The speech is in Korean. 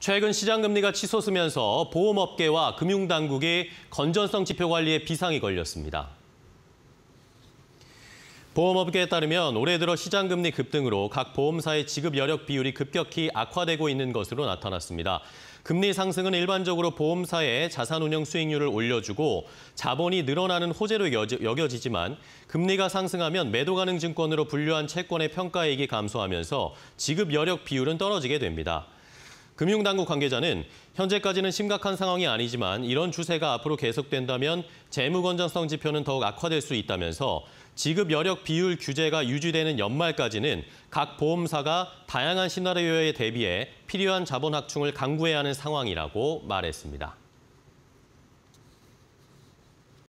최근 시장 금리가 치솟으면서 보험업계와 금융당국이 건전성 지표 관리에 비상이 걸렸습니다. 보험업계에 따르면 올해 들어 시장 금리 급등으로 각 보험사의 지급 여력 비율이 급격히 악화되고 있는 것으로 나타났습니다. 금리 상승은 일반적으로 보험사의 자산운용 수익률을 올려주고 자본이 늘어나는 호재로 여겨지지만 금리가 상승하면 매도 가능 증권으로 분류한 채권의 평가액이 감소하면서 지급 여력 비율은 떨어지게 됩니다. 금융당국 관계자는 현재까지는 심각한 상황이 아니지만 이런 추세가 앞으로 계속된다면 재무건전성 지표는 더욱 악화될 수 있다면서 지급 여력 비율 규제가 유지되는 연말까지는 각 보험사가 다양한 시나리오에 대비해 필요한 자본 확충을 강구해야 하는 상황이라고 말했습니다.